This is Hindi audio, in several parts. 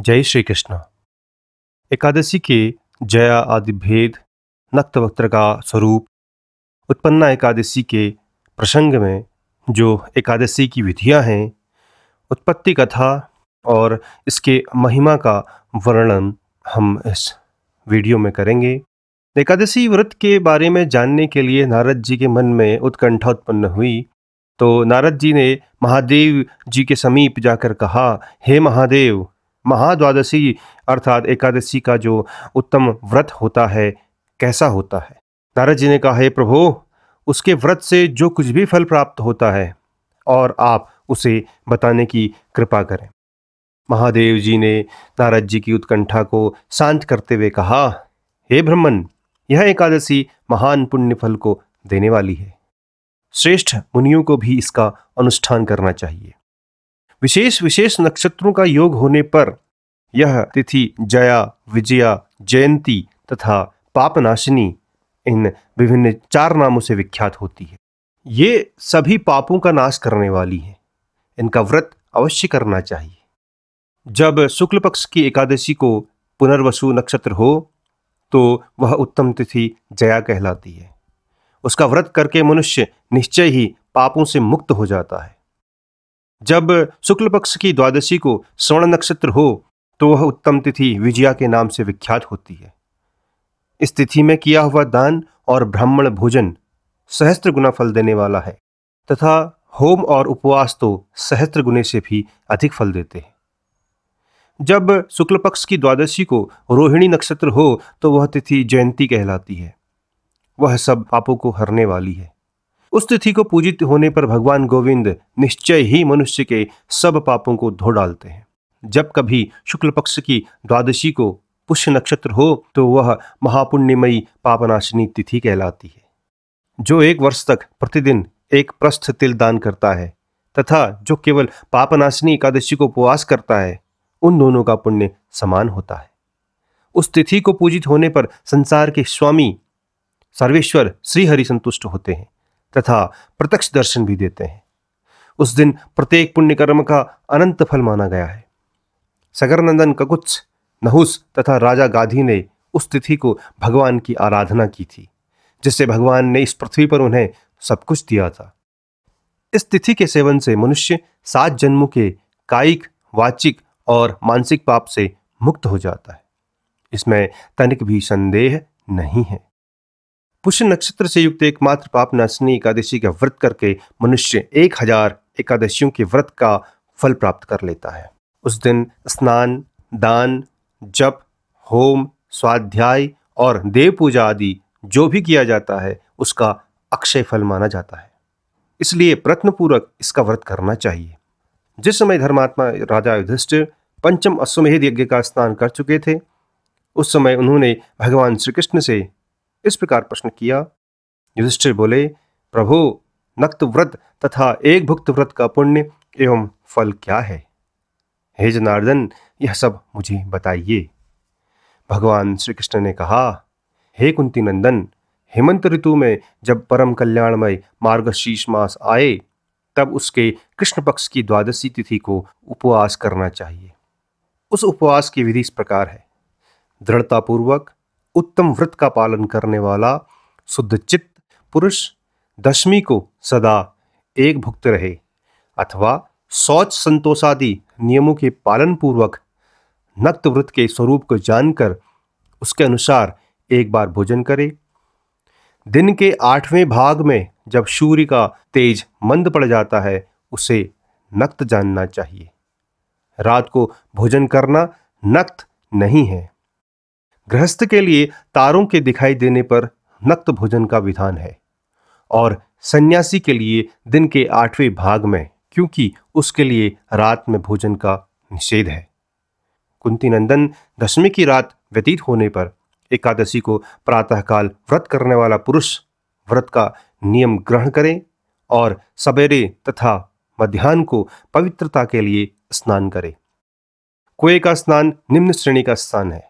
जय श्री कृष्ण एकादशी के जया आदि भेद नक्तवक्त्र का स्वरूप उत्पन्ना एकादशी के प्रसंग में जो एकादशी की विधियां हैं उत्पत्ति कथा और इसके महिमा का वर्णन हम इस वीडियो में करेंगे एकादशी व्रत के बारे में जानने के लिए नारद जी के मन में उत्कंठा उत्पन्न हुई तो नारद जी ने महादेव जी के समीप जाकर कहा हे महादेव महाद्वादशी अर्थात एकादशी का जो उत्तम व्रत होता है कैसा होता है नारद जी ने कहा हे प्रभु उसके व्रत से जो कुछ भी फल प्राप्त होता है और आप उसे बताने की कृपा करें महादेव जी ने नारद जी की उत्कंठा को शांत करते हुए कहा हे ब्रह्मन यह एकादशी महान पुण्य फल को देने वाली है श्रेष्ठ मुनियों को भी इसका अनुष्ठान करना चाहिए विशेष विशेष नक्षत्रों का योग होने पर यह तिथि जया विजया जयंती तथा पापनाशिनी इन विभिन्न चार नामों से विख्यात होती है ये सभी पापों का नाश करने वाली है इनका व्रत अवश्य करना चाहिए जब शुक्ल पक्ष की एकादशी को पुनर्वसु नक्षत्र हो तो वह उत्तम तिथि जया कहलाती है उसका व्रत करके मनुष्य निश्चय ही पापों से मुक्त हो जाता है जब शुक्ल पक्ष की द्वादशी को स्वर्ण नक्षत्र हो तो वह उत्तम तिथि विजया के नाम से विख्यात होती है इस तिथि में किया हुआ दान और ब्राह्मण भोजन सहस्त्र गुना फल देने वाला है तथा होम और उपवास तो सहस्त्र गुने से भी अधिक फल देते हैं जब शुक्ल पक्ष की द्वादशी को रोहिणी नक्षत्र हो तो वह तिथि जयंती कहलाती है वह सब पापों को हरने वाली है उस तिथि को पूजित होने पर भगवान गोविंद निश्चय ही मनुष्य के सब पापों को धो डालते हैं जब कभी शुक्ल पक्ष की द्वादशी को पुष्य नक्षत्र हो तो वह महापुण्यमयी पापनाशिनी तिथि कहलाती है जो एक वर्ष तक प्रतिदिन एक प्रस्थ तिल दान करता है तथा जो केवल पापनाशिनी एकादशी को उपवास करता है उन दोनों का पुण्य समान होता है उस तिथि को पूजित होने पर संसार के स्वामी सर्वेश्वर श्रीहरि संतुष्ट होते हैं तथा प्रत्यक्ष दर्शन भी देते हैं उस दिन प्रत्येक पुण्य कर्म का अनंत फल माना गया है सगरनंदन ककुच नहुस तथा राजा गाधी ने उस तिथि को भगवान की आराधना की थी जिससे भगवान ने इस पृथ्वी पर उन्हें सब कुछ दिया था इस तिथि के सेवन से मनुष्य सात जन्मों के कायिक वाचिक और मानसिक पाप से मुक्त हो जाता है इसमें तनिक भी संदेह नहीं है पुष्य नक्षत्र से युक्त एकमात्र पाप नाशनी एकादशी का व्रत करके मनुष्य एक हजार एकादशियों के व्रत का फल प्राप्त कर लेता है उस दिन स्नान दान जप होम स्वाध्याय और देव पूजा आदि जो भी किया जाता है उसका अक्षय फल माना जाता है इसलिए प्रत्नपूर्वक इसका व्रत करना चाहिए जिस समय धर्मात्मा राजा युधिष्ठिर पंचम अश्वमेध यज्ञ का स्नान कर चुके थे उस समय उन्होंने भगवान श्री कृष्ण से इस प्रकार प्रश्न किया युधिष्ठिर बोले प्रभु नक्त व्रत तथा एक भुक्त व्रत का पुण्य एवं फल क्या है हे जनार्दन यह सब मुझे बताइए भगवान श्री कृष्ण ने कहा हे कुंती नंदन हेमंत ऋतु में जब परम कल्याणमय मार्गशीर्ष मास आए तब उसके कृष्ण पक्ष की द्वादशी तिथि को उपवास करना चाहिए उस उपवास की विधि इस प्रकार है दृढ़तापूर्वक उत्तम व्रत का पालन करने वाला शुद्ध चित्त पुरुष दशमी को सदा एक भुक्त रहे अथवा शौच संतोषादि नियमों के पालन पूर्वक नक्त व्रत के स्वरूप को जानकर उसके अनुसार एक बार भोजन करे दिन के आठवें भाग में जब सूर्य का तेज मंद पड़ जाता है उसे नक्त जानना चाहिए रात को भोजन करना नक्त नहीं है गृहस्थ के लिए तारों के दिखाई देने पर नक्त भोजन का विधान है और सन्यासी के लिए दिन के आठवें भाग में क्योंकि उसके लिए रात में भोजन का निषेध है कुंती नंदन दशमी की रात व्यतीत होने पर एकादशी को प्रातःकाल व्रत करने वाला पुरुष व्रत का नियम ग्रहण करें और सवेरे तथा मध्यान्ह को पवित्रता के लिए स्नान करें कुएं का स्नान निम्न श्रेणी का स्थान है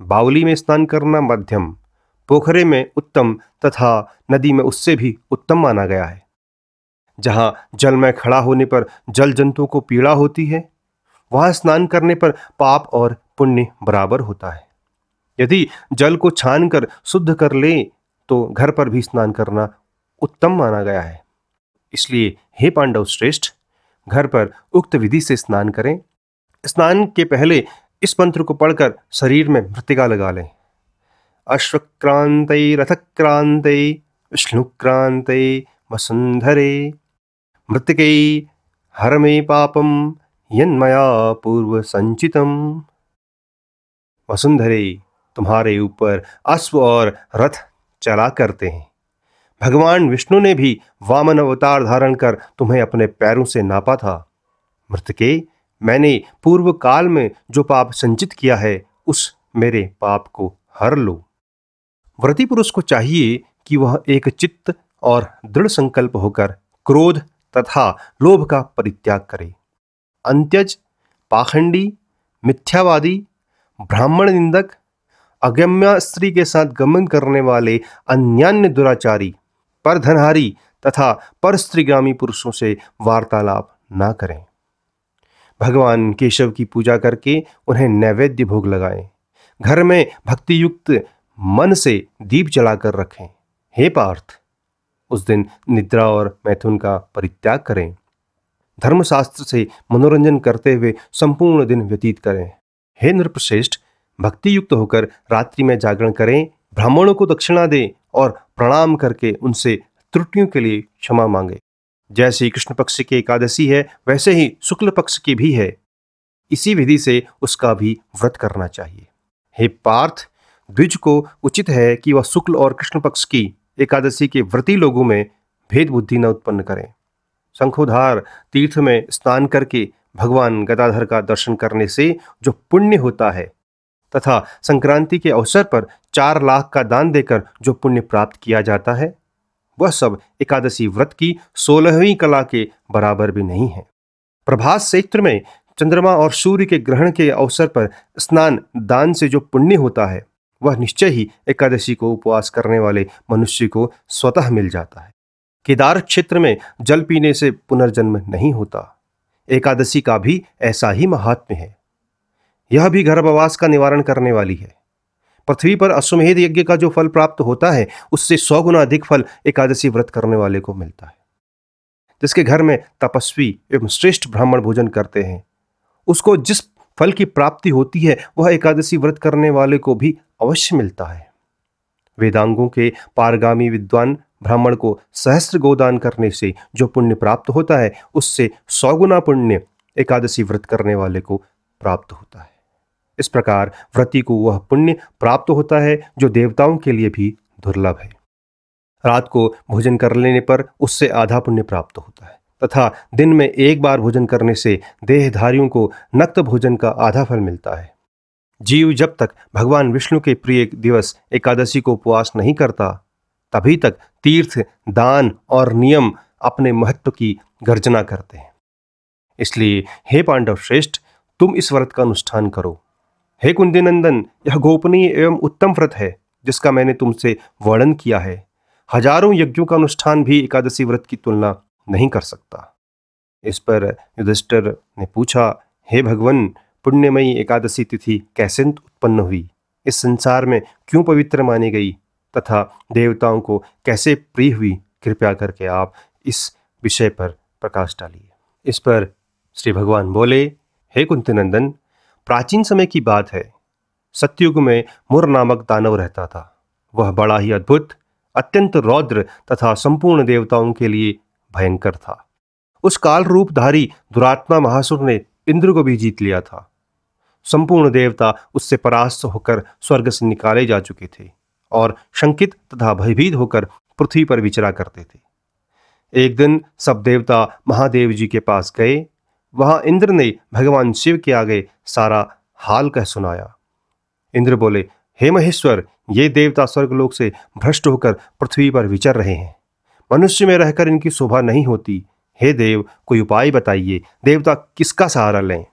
बावली में स्नान करना मध्यम पोखरे में उत्तम तथा नदी में उससे भी उत्तम माना गया है जहाँ जल में खड़ा होने पर जल जंतुओं को पीड़ा होती है वहाँ स्नान करने पर पाप और पुण्य बराबर होता है यदि जल को छान कर शुद्ध कर ले तो घर पर भी स्नान करना उत्तम माना गया है इसलिए हे पांडव श्रेष्ठ घर पर उक्त विधि से स्नान करें स्नान के पहले इस मंत्र को पढ़कर शरीर में मृतिका लगा लें अश्वक्रांत रथक्रांत विष्णुक्रांत वसुंधरे मृतिक हर मे पापम यन्मया पूर्व संचितम वसुंधरे तुम्हारे ऊपर अश्व और रथ चला करते हैं भगवान विष्णु ने भी वामन अवतार धारण कर तुम्हें अपने पैरों से नापा था मृतके मैंने पूर्व काल में जो पाप संचित किया है उस मेरे पाप को हर लो व्रति पुरुष को चाहिए कि वह एक चित्त और दृढ़ संकल्प होकर क्रोध तथा लोभ का परित्याग करे अंत्यज पाखंडी मिथ्यावादी ब्राह्मण निंदक अगम्या स्त्री के साथ गमन करने वाले अन्यान्य दुराचारी परधनहारी तथा पर पुरुषों से वार्तालाप ना करें भगवान केशव की पूजा करके उन्हें नैवेद्य भोग लगाएं घर में भक्ति युक्त मन से दीप जलाकर रखें हे पार्थ उस दिन निद्रा और मैथुन का परित्याग करें धर्मशास्त्र से मनोरंजन करते हुए संपूर्ण दिन व्यतीत करें हे नृपश्रेष्ठ भक्ति युक्त होकर रात्रि में जागरण करें ब्राह्मणों को दक्षिणा दें और प्रणाम करके उनसे त्रुटियों के लिए क्षमा मांगे जैसे कृष्ण पक्ष की एकादशी है वैसे ही शुक्ल पक्ष की भी है इसी विधि से उसका भी व्रत करना चाहिए हे पार्थ द्विज को उचित है कि वह शुक्ल और कृष्ण पक्ष की एकादशी के व्रती लोगों में भेद बुद्धि न उत्पन्न करें शंखोधार तीर्थ में स्नान करके भगवान गदाधर का दर्शन करने से जो पुण्य होता है तथा संक्रांति के अवसर पर चार लाख का दान देकर जो पुण्य प्राप्त किया जाता है वह सब एकादशी व्रत की सोलहवीं कला के बराबर भी नहीं है प्रभास क्षेत्र में चंद्रमा और सूर्य के ग्रहण के अवसर पर स्नान दान से जो पुण्य होता है वह निश्चय ही एकादशी को उपवास करने वाले मनुष्य को स्वतः मिल जाता है केदार क्षेत्र में जल पीने से पुनर्जन्म नहीं होता एकादशी का भी ऐसा ही महात्म्य है यह भी गर्भवास का निवारण करने वाली है पृथ्वी पर अश्वमेध यज्ञ का जो फल प्राप्त होता है उससे सौ गुना अधिक फल एकादशी व्रत करने वाले को मिलता है जिसके घर में तपस्वी एवं श्रेष्ठ ब्राह्मण भोजन करते हैं उसको जिस फल की प्राप्ति होती है वह एकादशी व्रत करने वाले को भी अवश्य मिलता है वेदांगों के पारगामी विद्वान ब्राह्मण को सहस्त्र गोदान करने से जो पुण्य प्राप्त होता है उससे सौ गुना पुण्य एकादशी व्रत करने वाले को प्राप्त होता है इस प्रकार व्रति को वह पुण्य प्राप्त होता है जो देवताओं के लिए भी दुर्लभ है रात को भोजन कर लेने पर उससे आधा पुण्य प्राप्त होता है तथा दिन में एक बार भोजन करने से देहधारियों को नक्त भोजन का आधा फल मिलता है जीव जब तक भगवान विष्णु के प्रिय दिवस एकादशी को उपवास नहीं करता तभी तक तीर्थ दान और नियम अपने महत्व की गर्जना करते हैं इसलिए हे पांडव श्रेष्ठ तुम इस व्रत का अनुष्ठान करो हे कुंदीनंदन यह गोपनीय एवं उत्तम व्रत है जिसका मैंने तुमसे वर्णन किया है हजारों यज्ञों का अनुष्ठान भी एकादशी व्रत की तुलना नहीं कर सकता इस पर युधिष्ठर ने पूछा हे भगवान पुण्यमयी एकादशी तिथि कैसे उत्पन्न हुई इस संसार में क्यों पवित्र मानी गई तथा देवताओं को कैसे प्रिय हुई कृपया करके आप इस विषय पर प्रकाश डालिए इस पर श्री भगवान बोले हे नंदन प्राचीन समय की बात है सत्युग में मुर नामक दानव रहता था वह बड़ा ही अद्भुत अत्यंत रौद्र तथा संपूर्ण देवताओं के लिए भयंकर था उस काल रूपधारी दुरात्मा महासुर ने इंद्र को भी जीत लिया था संपूर्ण देवता उससे परास्त होकर स्वर्ग से निकाले जा चुके थे और शंकित तथा भयभीत होकर पृथ्वी पर विचरा करते थे एक दिन सब देवता महादेव जी के पास गए वहां इंद्र ने भगवान शिव के आगे सारा हाल कह सुनाया इंद्र बोले हे महेश्वर ये देवता स्वर्गलोक से भ्रष्ट होकर पृथ्वी पर विचर रहे हैं मनुष्य में रहकर इनकी शोभा नहीं होती हे देव कोई उपाय बताइए देवता किसका सहारा लें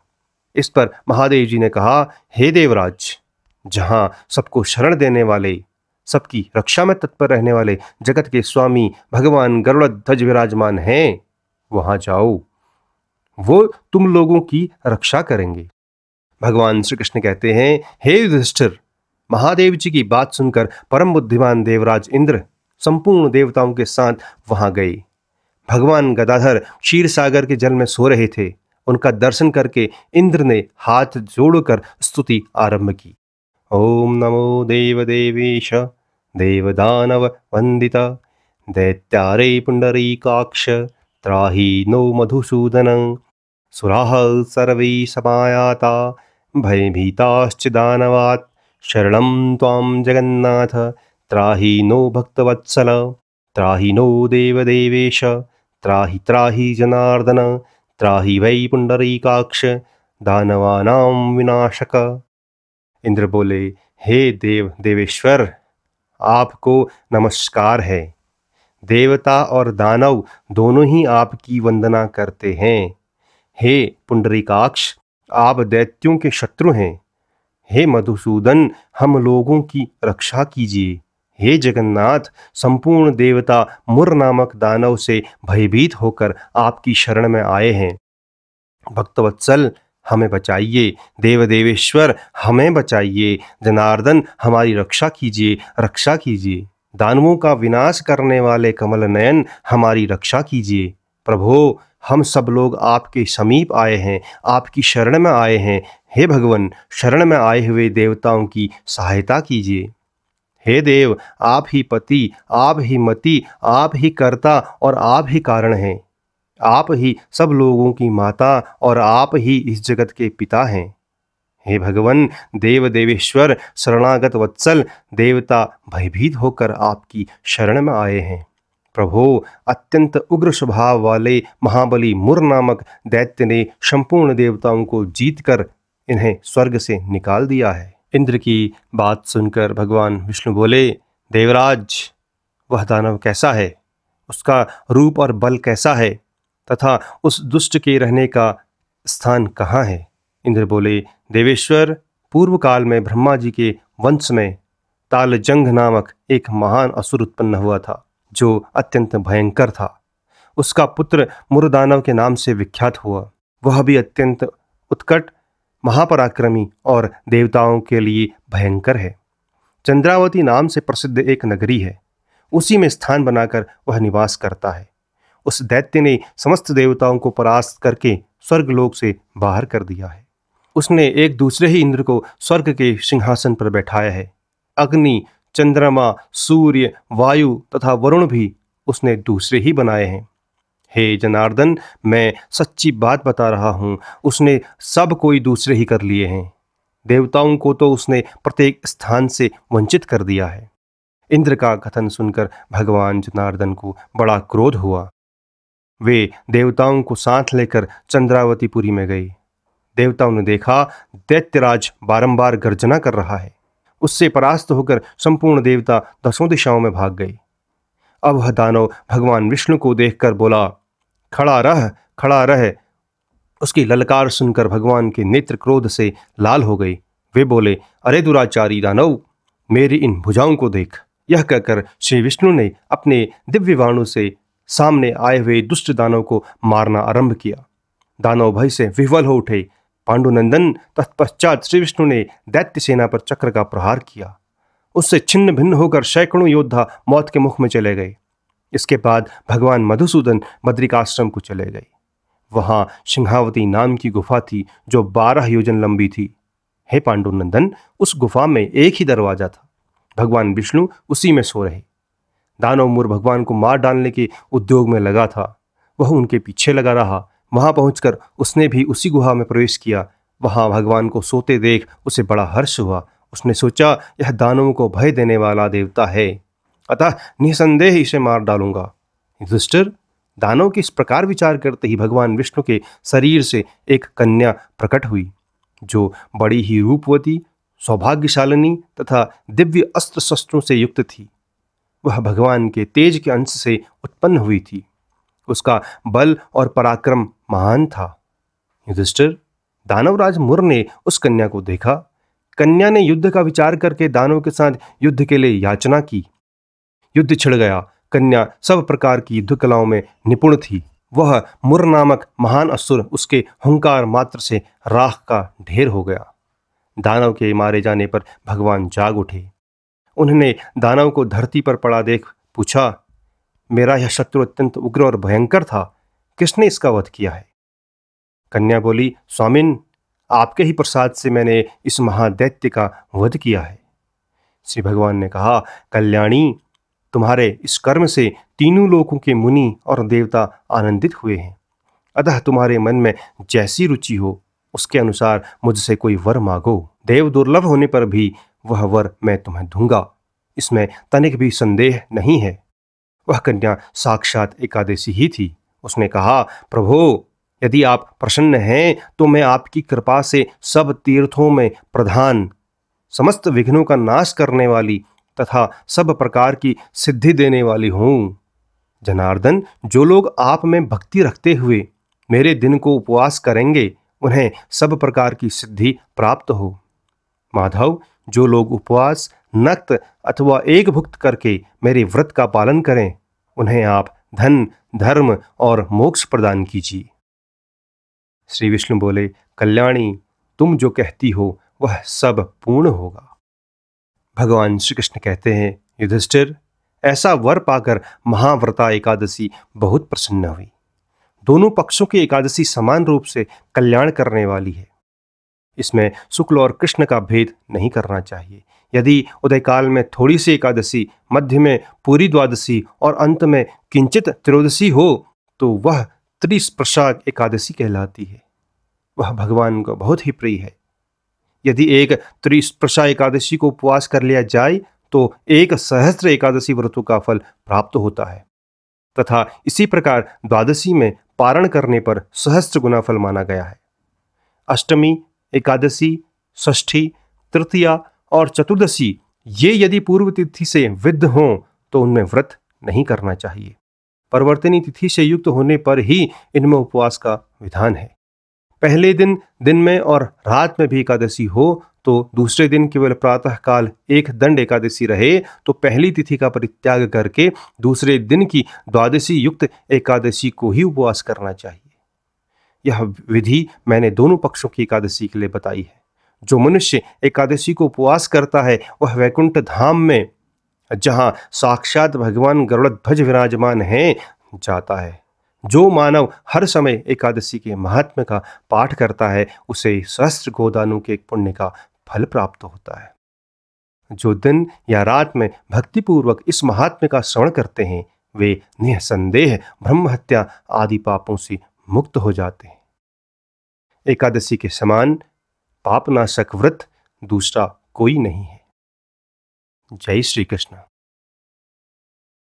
इस पर महादेव जी ने कहा हे देवराज जहाँ सबको शरण देने वाले सबकी रक्षा में तत्पर रहने वाले जगत के स्वामी भगवान गरुड़ ध्वज विराजमान हैं वहाँ जाओ वो तुम लोगों की रक्षा करेंगे भगवान श्री कृष्ण कहते हैं हे युधिष्ठिर महादेव जी की बात सुनकर परम बुद्धिमान देवराज इंद्र संपूर्ण देवताओं के साथ वहां गए भगवान गदाधर क्षीर सागर के जल में सो रहे थे उनका दर्शन करके इंद्र ने हाथ जोड़कर स्तुति आरंभ की ओम नमो देव देवेश देवदानव वंदिता दैत्यारे काक्ष त्राही नो मधुसूदन सुराह सर्वे समायाता भयभीताश्चिदानवात् शरण ताम जगन्नाथ त्राहि नो भक्तवत्सल त्राहि नो देवदेवेश त्राहि त्राहि जनार्दन त्राहि वै पुंडरीकाक्ष दानवानां विनाशक इंद्र बोले हे देव देवेश्वर आपको नमस्कार है देवता और दानव दोनों ही आपकी वंदना करते हैं हे पुंडरीकाक्ष आप दैत्यों के शत्रु हैं हे मधुसूदन हम लोगों की रक्षा कीजिए हे जगन्नाथ संपूर्ण देवता मुर नामक दानव से भयभीत होकर आपकी शरण में आए हैं भक्तवत्सल हमें बचाइए देवदेवेश्वर हमें बचाइए जनार्दन हमारी रक्षा कीजिए रक्षा कीजिए दानवों का विनाश करने वाले कमल नयन हमारी रक्षा कीजिए प्रभो हम सब लोग आपके समीप आए हैं आपकी शरण में आए हैं हे भगवान शरण में आए हुए देवताओं की सहायता कीजिए हे देव आप ही पति आप ही मति आप ही कर्ता और आप ही कारण हैं आप ही सब लोगों की माता और आप ही इस जगत के पिता हैं हे भगवान देव देवेश्वर शरणागत वत्सल देवता भयभीत होकर आपकी शरण में आए हैं प्रभो अत्यंत उग्र स्वभाव वाले महाबली मुर नामक दैत्य ने संपूर्ण देवताओं को जीत कर इन्हें स्वर्ग से निकाल दिया है इंद्र की बात सुनकर भगवान विष्णु बोले देवराज वह दानव कैसा है उसका रूप और बल कैसा है तथा उस दुष्ट के रहने का स्थान कहाँ है इंद्र बोले देवेश्वर पूर्व काल में ब्रह्मा जी के वंश में तालजंग नामक एक महान असुर उत्पन्न हुआ था जो अत्यंत भयंकर था उसका पुत्र मुरुदानव के नाम से विख्यात हुआ वह भी अत्यंत उत्कट महापराक्रमी और देवताओं के लिए भयंकर है चंद्रावती नाम से प्रसिद्ध एक नगरी है उसी में स्थान बनाकर वह निवास करता है उस दैत्य ने समस्त देवताओं को परास्त करके स्वर्गलोक से बाहर कर दिया है उसने एक दूसरे ही इंद्र को स्वर्ग के सिंहासन पर बैठाया है अग्नि चंद्रमा सूर्य वायु तथा वरुण भी उसने दूसरे ही बनाए हैं हे जनार्दन मैं सच्ची बात बता रहा हूँ उसने सब कोई दूसरे ही कर लिए हैं देवताओं को तो उसने प्रत्येक स्थान से वंचित कर दिया है इंद्र का कथन सुनकर भगवान जनार्दन को बड़ा क्रोध हुआ वे देवताओं को साथ लेकर चंद्रावतीपुरी में गई देवताओं ने देखा दैत्यराज बारंबार गर्जना कर रहा है उससे परास्त होकर संपूर्ण देवता दसों दिशाओं में भाग गए अब वह दानव भगवान विष्णु को देखकर बोला खड़ा रह खड़ा रह उसकी ललकार सुनकर भगवान के नेत्र क्रोध से लाल हो गए वे बोले अरे दुराचारी दानव मेरी इन भुजाओं को देख यह कहकर श्री विष्णु ने अपने दिव्य वाणु से सामने आए हुए दुष्ट दानव को मारना आरंभ किया दानव भय से विह्वल हो उठे पांडुनंदन तत्पश्चात श्री विष्णु ने दैत्य सेना पर चक्र का प्रहार किया उससे छिन्न भिन्न होकर सैकड़ों योद्धा मौत के मुख में चले गए इसके बाद भगवान मधुसूदन बद्रिकाश्रम को चले गए वहाँ सिंहावती नाम की गुफा थी जो बारह योजन लंबी थी हे पांडुनंदन उस गुफा में एक ही दरवाजा था भगवान विष्णु उसी में सो रहे दानव मुर भगवान को मार डालने के उद्योग में लगा था वह उनके पीछे लगा रहा वहां पहुंचकर उसने भी उसी गुहा में प्रवेश किया वहां भगवान को सोते देख उसे बड़ा हर्ष हुआ उसने सोचा यह दानवों को भय देने वाला देवता है अतः निसंदेह इसे मार डालूंगा युधिष्ठिर दानव के इस प्रकार विचार करते ही भगवान विष्णु के शरीर से एक कन्या प्रकट हुई जो बड़ी ही रूपवती सौभाग्यशालिनी तथा दिव्य अस्त्र शस्त्रों से युक्त थी वह भगवान के तेज के अंश से उत्पन्न हुई थी उसका बल और पराक्रम महान था युधिष्ठिर दानवराज मुर ने उस कन्या को देखा कन्या ने युद्ध का विचार करके दानव के साथ युद्ध के लिए याचना की युद्ध छिड़ गया कन्या सब प्रकार की युद्ध कलाओं में निपुण थी वह मुर नामक महान असुर उसके हंकार मात्र से राख का ढेर हो गया दानव के मारे जाने पर भगवान जाग उठे उन्होंने दानव को धरती पर पड़ा देख पूछा मेरा यह शत्रु अत्यंत उग्र और भयंकर था किसने इसका वध किया है कन्या बोली स्वामिन आपके ही प्रसाद से मैंने इस महादैत्य का वध किया है श्री भगवान ने कहा कल्याणी तुम्हारे इस कर्म से तीनों लोगों के मुनि और देवता आनंदित हुए हैं अतः तुम्हारे मन में जैसी रुचि हो उसके अनुसार मुझसे कोई वर मांगो देव दुर्लभ होने पर भी वह वर मैं तुम्हें दूंगा इसमें तनिक भी संदेह नहीं है वह कन्या साक्षात एकादशी ही थी उसने कहा प्रभु यदि आप प्रसन्न हैं तो मैं आपकी कृपा से सब तीर्थों में प्रधान समस्त विघ्नों का नाश करने वाली तथा सब प्रकार की सिद्धि देने वाली हूँ जनार्दन जो लोग आप में भक्ति रखते हुए मेरे दिन को उपवास करेंगे उन्हें सब प्रकार की सिद्धि प्राप्त हो माधव जो लोग उपवास नक्त अथवा एक भुक्त करके मेरे व्रत का पालन करें उन्हें आप धन धर्म और मोक्ष प्रदान कीजिए श्री विष्णु बोले कल्याणी तुम जो कहती हो वह सब पूर्ण होगा भगवान श्री कृष्ण कहते हैं युधिष्ठिर ऐसा वर पाकर महाव्रता एकादशी बहुत प्रसन्न हुई दोनों पक्षों की एकादशी समान रूप से कल्याण करने वाली है इसमें शुक्ल और कृष्ण का भेद नहीं करना चाहिए यदि उदयकाल में थोड़ी सी एकादशी मध्य में पूरी द्वादशी और अंत में किंचित त्रयोदशी हो तो वह त्रिस्प्रसाद एकादशी कहलाती है वह भगवान को बहुत ही प्रिय है यदि एक त्रिस्प्रसा एकादशी को उपवास कर लिया जाए तो एक सहस्त्र एकादशी व्रतों का फल प्राप्त होता है तथा इसी प्रकार द्वादशी में पारण करने पर सहस्त्र गुना फल माना गया है अष्टमी एकादशी षष्ठी तृतीया और चतुर्दशी ये यदि पूर्व तिथि से विद्ध हों तो उनमें व्रत नहीं करना चाहिए परिवर्तनी तिथि से युक्त होने पर ही इनमें उपवास का विधान है पहले दिन दिन में और रात में भी एकादशी हो तो दूसरे दिन केवल प्रातःकाल एक दंड एकादशी रहे तो पहली तिथि का परित्याग करके दूसरे दिन की द्वादशी युक्त एकादशी को ही उपवास करना चाहिए यह विधि मैंने दोनों पक्षों की एकादशी के लिए बताई है जो मनुष्य एकादशी को उपवास करता है वह वैकुंठ धाम में जहाँ साक्षात भगवान ध्वज विराजमान हैं जाता है जो मानव हर समय एकादशी के महात्म का पाठ करता है उसे सहस्त्र गोदानों के पुण्य का फल प्राप्त होता है जो दिन या रात में भक्तिपूर्वक इस महात्म्य का श्रवण करते हैं वे निःसंदेह ब्रह्म हत्या आदि पापों से मुक्त हो जाते हैं एकादशी के समान पापनाशक व्रत दूसरा कोई नहीं है जय श्री कृष्ण